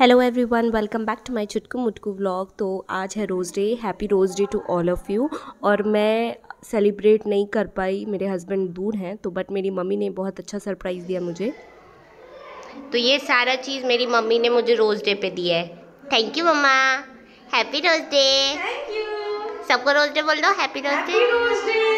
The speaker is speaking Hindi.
hello everyone welcome back to my Chutku Mutku vlog तो आज है rose day happy rose day to all of you और मैं सेलिब्रेट नहीं कर पाई मेरे हस्बैंड दूर हैं तो बट मेरी मम्मी ने बहुत अच्छा सरप्राइज़ दिया मुझे तो ये सारा चीज़ मेरी मम्मी ने मुझे रोज़ डे पे दिया है थैंक यू मम्मा हैप्पी रोज़ डे सबको रोज़ डे बोल दो हैप्पी रोज़ डे